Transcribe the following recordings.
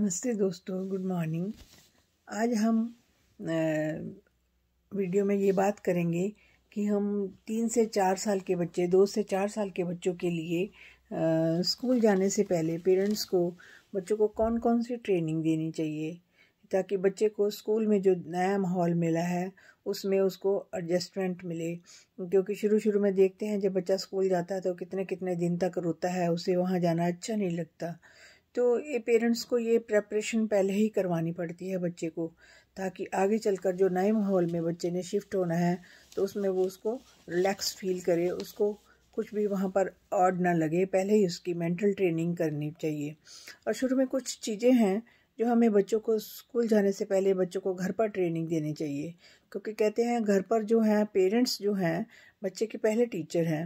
नमस्ते दोस्तों good morning आज हम वीडियो में ये बात करेंगे कि हम तीन से चार साल के बच्चे दो से चार साल के बच्चों के लिए स्कूल जाने से पहले पेरेंट्स को बच्चों को कौन कौन सी ट्रेनिंग देनी चाहिए ताकि बच्चे को स्कूल में जो नया माहौल मिला है उसमें उसको एडजस्टमेंट मिले क्योंकि शुरू शुरू में देखते हैं जब बच्चा स्कूल जाता है तो कितने कितने दिन तक रोता है उसे वहाँ जाना अच्छा नहीं लगता तो ये पेरेंट्स को ये प्रेपरेशन पहले ही करवानी पड़ती है बच्चे को ताकि आगे चलकर जो नए माहौल में बच्चे ने शिफ्ट होना है तो उसमें वो उसको रिलैक्स फील करे उसको कुछ भी वहाँ पर ऑड ना लगे पहले ही उसकी मेंटल ट्रेनिंग करनी चाहिए और शुरू में कुछ चीज़ें हैं जो हमें बच्चों को स्कूल जाने से पहले बच्चों को घर पर ट्रेनिंग देनी चाहिए क्योंकि कहते हैं घर पर जो हैं पेरेंट्स जो हैं बच्चे के पहले टीचर हैं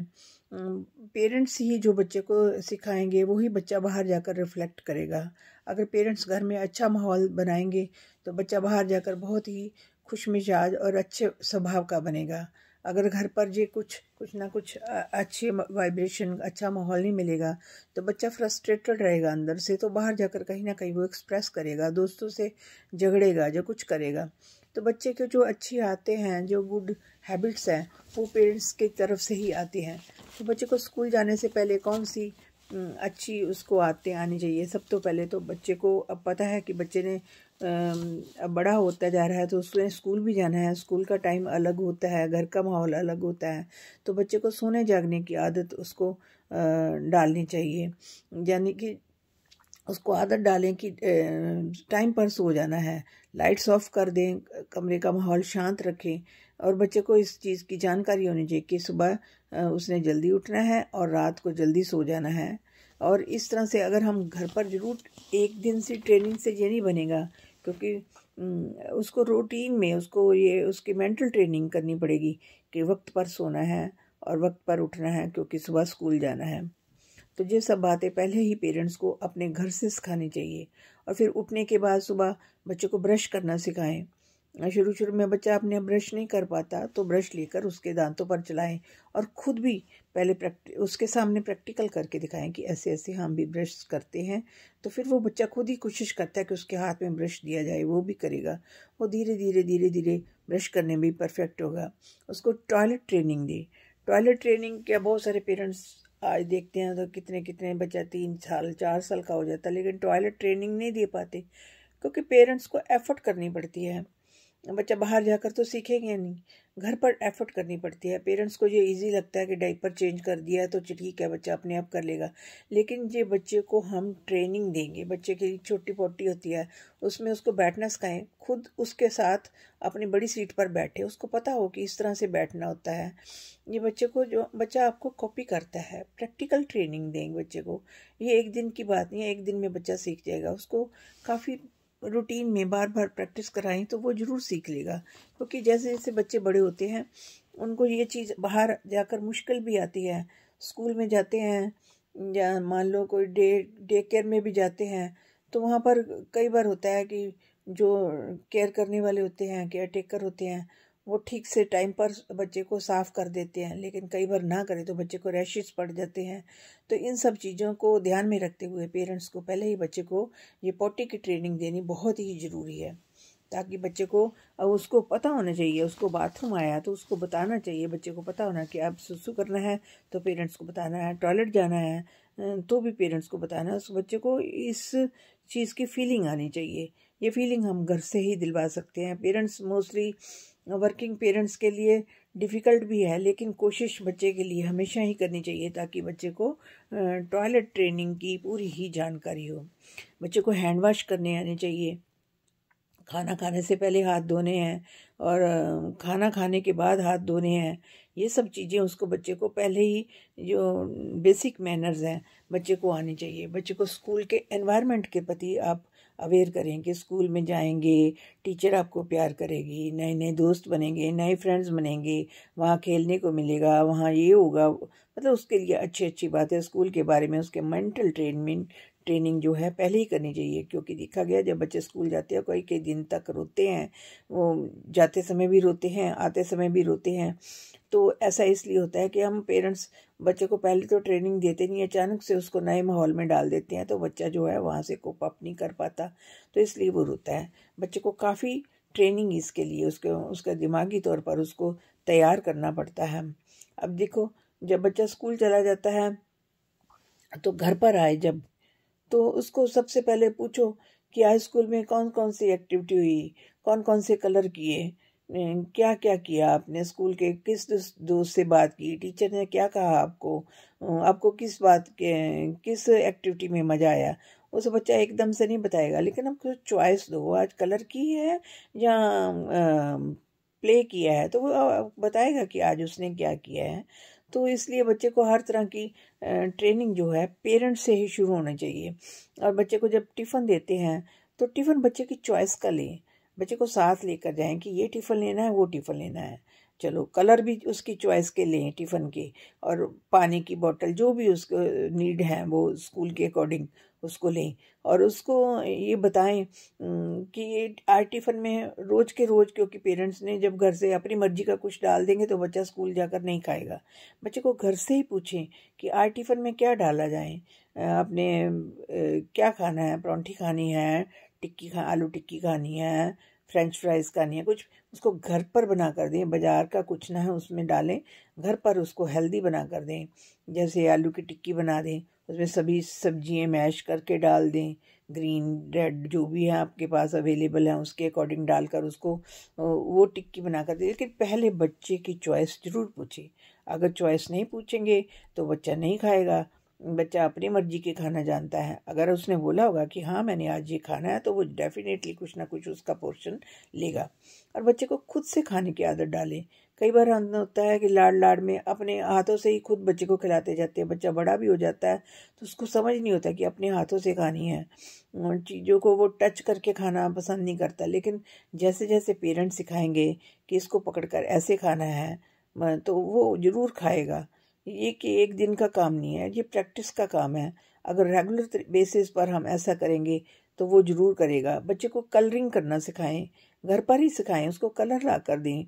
पेरेंट्स ही जो बच्चे को सिखाएंगे वही बच्चा बाहर जाकर रिफ्लेक्ट करेगा अगर पेरेंट्स घर में अच्छा माहौल बनाएंगे तो बच्चा बाहर जाकर बहुत ही खुश मिजाज और अच्छे स्वभाव का बनेगा अगर घर पर जे कुछ कुछ ना कुछ अच्छी वाइब्रेशन अच्छा माहौल नहीं मिलेगा तो बच्चा फ्रस्ट्रेटेड रहेगा अंदर से तो बाहर जाकर कहीं ना कहीं वो एक्सप्रेस करेगा दोस्तों से झगड़ेगा जो कुछ करेगा तो बच्चे के जो अच्छी आते हैं जो गुड हैबिट्स हैं वो पेरेंट्स की तरफ से ही आती हैं तो बच्चे को स्कूल जाने से पहले कौन सी हम्म, अच्छी उसको आते आनी चाहिए सब तो पहले तो बच्चे को अब पता है कि बच्चे ने अब बड़ा होता जा रहा है तो उसने स्कूल भी जाना है स्कूल का टाइम अलग होता है घर का माहौल अलग होता है तो बच्चे को सोने जागने की आदत उसको डालनी चाहिए यानी कि उसको आदत डालें कि टाइम पर सो जाना है लाइट्स ऑफ कर दें कमरे का माहौल शांत रखें और बच्चे को इस चीज़ की जानकारी होनी चाहिए कि सुबह उसने जल्दी उठना है और रात को जल्दी सो जाना है और इस तरह से अगर हम घर पर जरूर एक दिन से ट्रेनिंग से ये नहीं बनेगा क्योंकि उसको रूटीन में उसको ये उसकी मेंटल ट्रेनिंग करनी पड़ेगी कि वक्त पर सोना है और वक्त पर उठना है क्योंकि सुबह स्कूल जाना है तो ये सब बातें पहले ही पेरेंट्स को अपने घर से सिखानी चाहिए और फिर उठने के बाद सुबह बच्चों को ब्रश करना सिखाएं शुरू शुरू में बच्चा अपने ब्रश नहीं कर पाता तो ब्रश लेकर उसके दांतों पर चलाएं और ख़ुद भी पहले प्रैक्ट उसके सामने प्रैक्टिकल करके दिखाएं कि ऐसे ऐसे हम भी ब्रश करते हैं तो फिर वो बच्चा खुद ही कोशिश करता है कि उसके हाथ में ब्रश दिया जाए वो भी करेगा वो धीरे धीरे धीरे धीरे ब्रश करने में परफेक्ट होगा उसको टॉयलेट ट्रेनिंग दें टॉयलेट ट्रेनिंग क्या बहुत सारे पेरेंट्स आज देखते हैं तो कितने कितने बच्चा तीन साल चार साल का हो जाता है लेकिन टॉयलेट ट्रेनिंग नहीं दे पाते क्योंकि पेरेंट्स को एफर्ट करनी पड़ती है बच्चा बाहर जाकर तो सीखेंगे नहीं घर पर एफर्ट करनी पड़ती है पेरेंट्स को ये इजी लगता है कि डाइपर चेंज कर दिया है तो ठीक है बच्चा अपने आप कर लेगा लेकिन ये बच्चे को हम ट्रेनिंग देंगे बच्चे की छोटी पोटी होती है उसमें उसको बैठना सिखाएं खुद उसके साथ अपनी बड़ी सीट पर बैठे उसको पता हो कि इस तरह से बैठना होता है ये बच्चे को जो बच्चा आपको कॉपी करता है प्रैक्टिकल ट्रेनिंग देंगे बच्चे को ये एक दिन की बात नहीं है एक दिन में बच्चा सीख जाएगा उसको काफ़ी रूटीन में बार बार प्रैक्टिस कराएं तो वो ज़रूर सीख लेगा क्योंकि तो जैसे जैसे बच्चे बड़े होते हैं उनको ये चीज़ बाहर जाकर मुश्किल भी आती है स्कूल में जाते हैं या मान लो कोई डे डे केयर में भी जाते हैं तो वहाँ पर कई बार होता है कि जो केयर करने वाले होते हैं केयर टेकर होते हैं वो ठीक से टाइम पर बच्चे को साफ़ कर देते हैं लेकिन कई बार ना करें तो बच्चे को रैशेज पड़ जाते हैं तो इन सब चीज़ों को ध्यान में रखते हुए पेरेंट्स को पहले ही बच्चे को ये पोटी की ट्रेनिंग देनी बहुत ही ज़रूरी है ताकि बच्चे को अब उसको पता होना चाहिए उसको बाथरूम आया तो उसको बताना चाहिए बच्चे को पता होना कि अब सुसु करना है तो पेरेंट्स को बताना है टॉयलेट जाना है अं, तो भी पेरेंट्स को बताना है उस बच्चे को इस चीज़ की फीलिंग आनी चाहिए ये फीलिंग हम घर से ही दिलवा सकते हैं पेरेंट्स मोस्टली वर्किंग पेरेंट्स के लिए डिफ़िकल्ट भी है लेकिन कोशिश बच्चे के लिए हमेशा ही करनी चाहिए ताकि बच्चे को टॉयलेट ट्रेनिंग की पूरी ही जानकारी हो बच्चे को हैंड वॉश करने आने चाहिए खाना खाने से पहले हाथ धोने हैं और खाना खाने के बाद हाथ धोने हैं ये सब चीज़ें उसको बच्चे को पहले ही जो बेसिक मैनर्स हैं बच्चे को आने चाहिए बच्चे को स्कूल के एनवायरनमेंट के प्रति आप अवेयर करेंगे स्कूल में जाएंगे टीचर आपको प्यार करेगी नए नए दोस्त बनेंगे नए फ्रेंड्स बनेंगे वहाँ खेलने को मिलेगा वहाँ ये होगा मतलब उसके लिए अच्छी अच्छी बातें स्कूल के बारे में उसके मेंटल ट्रेनमेंट ट्रेनिंग जो है पहले ही करनी चाहिए क्योंकि देखा गया जब बच्चे स्कूल जाते हैं कई कई दिन तक रोते हैं वो जाते समय भी रोते हैं आते समय भी रोते हैं तो ऐसा इसलिए होता है कि हम पेरेंट्स बच्चे को पहले तो ट्रेनिंग देते नहीं अचानक से उसको नए माहौल में डाल देते हैं तो बच्चा जो है वहाँ से कोप अप नहीं कर पाता तो इसलिए वो रोता है बच्चे को काफ़ी ट्रेनिंग इसके लिए उसके उसका दिमागी तौर पर उसको तैयार करना पड़ता है अब देखो जब बच्चा स्कूल चला जाता है तो घर पर आए जब तो उसको सबसे पहले पूछो कि हाई स्कूल में कौन कौन सी एक्टिविटी हुई कौन कौन से कलर किए अं, क्या क्या किया आपने स्कूल के किस दोस्त से बात की टीचर ने क्या कहा आपको अं, आपको किस बात के किस एक्टिविटी में मज़ा आया उस बच्चा एकदम से नहीं बताएगा लेकिन आपको चॉइस दो आज कलर की है या आ, अं, प्ले किया है तो वो बताएगा कि आज उसने क्या किया है तो इसलिए बच्चे को हर तरह की ट्रेनिंग जो है पेरेंट्स से ही शुरू होना चाहिए और बच्चे को जब टिफ़न देते हैं तो टिफ़न बच्चे की चॉइस का लें बच्चे को साथ लेकर जाएं कि ये टिफ़न लेना है वो टिफ़न लेना है चलो कलर भी उसकी चॉइस के लें टिफ़न के और पानी की बॉटल जो भी उसको नीड है वो स्कूल के अकॉर्डिंग उसको लें और उसको ये बताएं कि ये आर टिफ़न में रोज़ के रोज़ क्योंकि पेरेंट्स ने जब घर से अपनी मर्ज़ी का कुछ डाल देंगे तो बच्चा स्कूल जाकर नहीं खाएगा बच्चे को घर से ही पूछें कि आर टिफ़न में क्या डाला जाए अपने क्या खाना है परौंठी खानी है टिक्की खा आलू टिक्की खानी है फ्रेंच फ्राइज खानी है कुछ उसको घर पर बना कर दें बाज़ार का कुछ ना है उसमें डालें घर पर उसको हेल्दी बना कर दें जैसे आलू की टिक्की बना दें उसमें सभी सब्जियां मैश करके डाल दें ग्रीन रेड जो भी है आपके पास अवेलेबल है उसके अकॉर्डिंग डालकर उसको वो टिक्की बनाकर दे लेकिन पहले बच्चे की चॉइस ज़रूर पूछें अगर चॉइस नहीं पूछेंगे तो बच्चा नहीं खाएगा बच्चा अपनी मर्जी के खाना जानता है अगर उसने बोला होगा कि हाँ मैंने आज ये खाना है तो वो डेफिनेटली कुछ ना कुछ उसका पोर्शन लेगा और बच्चे को खुद से खाने की आदत डालें कई बार हम होता है कि लाड़ लाड़ में अपने हाथों से ही खुद बच्चे को खिलाते जाते हैं बच्चा बड़ा भी हो जाता है तो उसको समझ नहीं होता कि अपने हाथों से खानी है चीज़ों को वो टच करके खाना पसंद नहीं करता लेकिन जैसे जैसे पेरेंट्स सिखाएंगे कि इसको पकड़ कर ऐसे खाना है तो वो ज़रूर खाएगा ये कि एक दिन का काम नहीं है ये प्रैक्टिस का काम है अगर रेगुलर बेसिस पर हम ऐसा करेंगे तो वो ज़रूर करेगा बच्चे को कलरिंग करना सिखाएं घर पर ही सिखाएं उसको कलर ला कर दें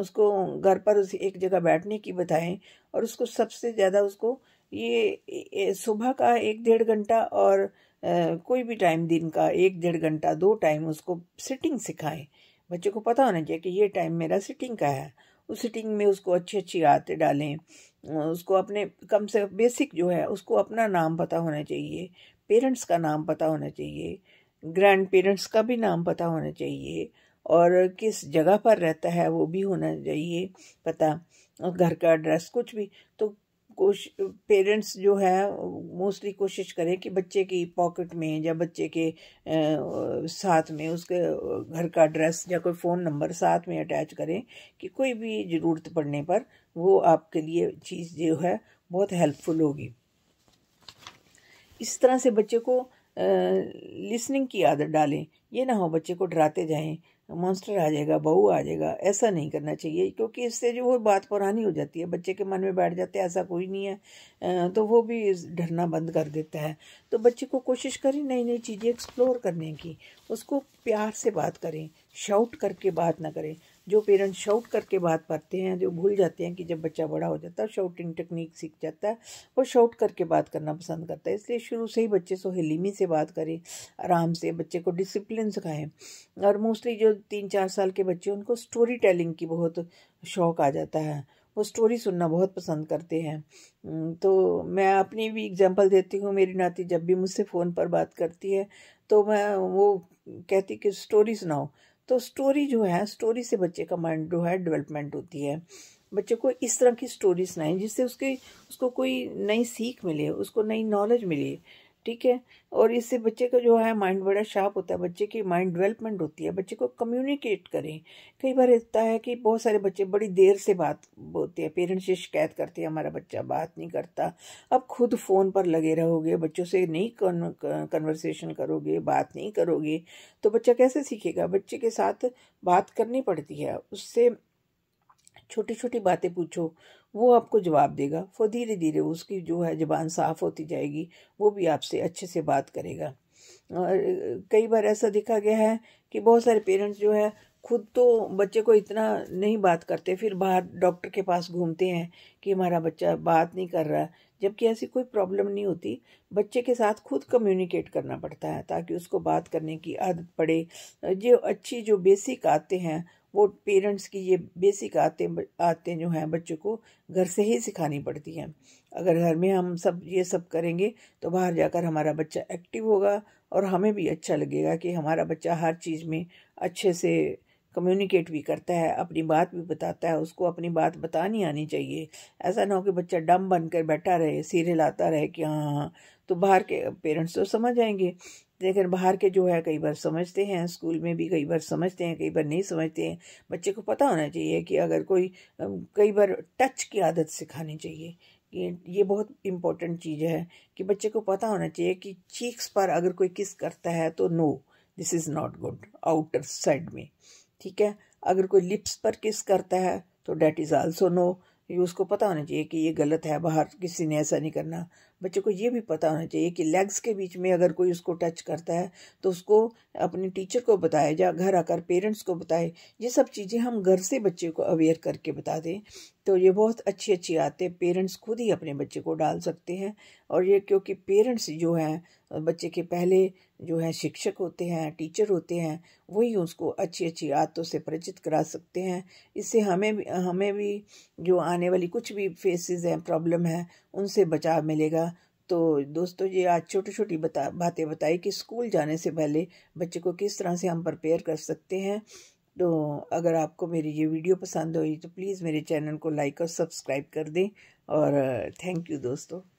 उसको घर पर उसे एक जगह बैठने की बताएं और उसको सबसे ज़्यादा उसको ये सुबह का एक डेढ़ घंटा और कोई भी टाइम दिन का एक डेढ़ घंटा दो टाइम उसको सिटिंग सिखाएं बच्चे को पता होना चाहिए कि ये टाइम मेरा सिटिंग का है उस सिटिंग में उसको अच्छी अच्छी आदतें डालें उसको अपने कम से बेसिक जो है उसको अपना नाम पता होना चाहिए पेरेंट्स का नाम पता होना चाहिए ग्रैंड पेरेंट्स का भी नाम पता होना चाहिए और किस जगह पर रहता है वो भी होना चाहिए पता घर का एड्रेस कुछ भी तो कोश पेरेंट्स जो है मोस्टली कोशिश करें कि बच्चे की पॉकेट में या बच्चे के आ, साथ में उसके घर का एड्रेस या कोई फ़ोन नंबर साथ में अटैच करें कि कोई भी ज़रूरत पड़ने पर वो आपके लिए चीज़ जो है बहुत हेल्पफुल होगी इस तरह से बच्चे को लिसनिंग की आदत डालें ये ना हो बच्चे को डराते जाएं मॉन्स्टर आ जाएगा बहू आ जाएगा ऐसा नहीं करना चाहिए क्योंकि इससे जो वो बात पुरानी हो जाती है बच्चे के मन में बैठ जाते हैं ऐसा कोई नहीं है तो वो भी डरना बंद कर देता है तो बच्चे को कोशिश करें नई नई चीज़ें एक्सप्लोर करने की उसको प्यार से बात करें शाउट करके बात ना करें जो पेरेंट्स शाउट करके बात करते हैं जो भूल जाते हैं कि जब बच्चा बड़ा हो जाता है शाउटिंग टेक्निक सीख जाता है वो शाउट करके बात करना पसंद करता है इसलिए शुरू से ही बच्चे हलीमी से बात करें आराम से बच्चे को डिसिप्लिन सिखाएं और मोस्टली जो तीन चार साल के बच्चे उनको स्टोरी टेलिंग की बहुत शौक आ जाता है वो स्टोरी सुनना बहुत पसंद करते हैं तो मैं अपनी भी एग्जांपल देती हूँ मेरी नाती जब भी मुझसे फ़ोन पर बात करती है तो मैं वो कहती कि स्टोरी सुनाओ तो स्टोरी जो है स्टोरी से बच्चे का माइंड जो है डेवलपमेंट होती है बच्चे को इस तरह की स्टोरी सुनाएं जिससे उसके उसको कोई नई सीख मिले उसको नई नॉलेज मिले ठीक है और इससे बच्चे का जो है माइंड बड़ा शार्प होता है बच्चे की माइंड डेवलपमेंट होती है बच्चे को कम्युनिकेट करें कई बार इतना है कि बहुत सारे बच्चे बड़ी देर से बात बोलते हैं पेरेंट्स से शिकायत करते हैं हमारा बच्चा बात नहीं करता अब खुद फ़ोन पर लगे रहोगे बच्चों से नहीं कन्वर्सेशन करोगे बात नहीं करोगे तो बच्चा कैसे सीखेगा बच्चे के साथ बात करनी पड़ती है उससे छोटी छोटी बातें पूछो वो आपको जवाब देगा वो धीरे धीरे उसकी जो है ज़बान साफ़ होती जाएगी वो भी आपसे अच्छे से बात करेगा और कई बार ऐसा देखा गया है कि बहुत सारे पेरेंट्स जो है खुद तो बच्चे को इतना नहीं बात करते फिर बाहर डॉक्टर के पास घूमते हैं कि हमारा बच्चा बात नहीं कर रहा जबकि ऐसी कोई प्रॉब्लम नहीं होती बच्चे के साथ खुद कम्युनिकेट करना पड़ता है ताकि उसको बात करने की आदत पड़े जो अच्छी जो बेसिक आते हैं वो पेरेंट्स की ये बेसिक आते आते जो हैं बच्चों को घर से ही सिखानी पड़ती हैं अगर घर में हम सब ये सब करेंगे तो बाहर जाकर हमारा बच्चा एक्टिव होगा और हमें भी अच्छा लगेगा कि हमारा बच्चा हर चीज़ में अच्छे से कम्युनिकेट भी करता है अपनी बात भी बताता है उसको अपनी बात बतानी आनी चाहिए ऐसा ना हो कि बच्चा डम बनकर बैठा रहे सीरियल आता रहे कि हाँ हाँ, हाँ तो बाहर के पेरेंट्स तो समझ आएंगे लेकिन बाहर के जो है कई बार समझते हैं स्कूल में भी कई बार समझते हैं कई बार नहीं समझते हैं बच्चे को पता होना चाहिए कि अगर कोई कई बार टच की आदत सिखानी चाहिए ये ये बहुत इम्पोर्टेंट चीज़ है कि बच्चे को पता होना चाहिए कि चीक्स पर अगर कोई किस करता है तो no this is not good outer side में ठीक है अगर कोई लिप्स पर किस करता है तो डैट इज़ आल्सो नो ये उसको पता होना चाहिए कि ये गलत है बाहर किसी ने ऐसा नहीं करना बच्चे को ये भी पता होना चाहिए कि लेग्स के बीच में अगर कोई उसको टच करता है तो उसको अपने टीचर को बताए या घर आकर पेरेंट्स को बताए ये सब चीज़ें हम घर से बच्चे को अवेयर करके बता दें तो ये बहुत अच्छी अच्छी आते पेरेंट्स खुद ही अपने बच्चे को डाल सकते हैं और ये क्योंकि पेरेंट्स जो हैं बच्चे के पहले जो है शिक्षक होते हैं टीचर होते हैं वही उसको अच्छी अच्छी आदतों से परिचित करा सकते हैं इससे हमें भी हमें भी जो आने वाली कुछ भी फेसेस हैं प्रॉब्लम है उनसे बचाव मिलेगा तो दोस्तों ये आज छोटी छोटी बता बातें बताई कि स्कूल जाने से पहले बच्चे को किस तरह से हम प्रपेयर कर सकते हैं तो अगर आपको मेरी ये वीडियो पसंद हुई तो प्लीज़ मेरे चैनल को लाइक और सब्सक्राइब कर दें और थैंक यू दोस्तों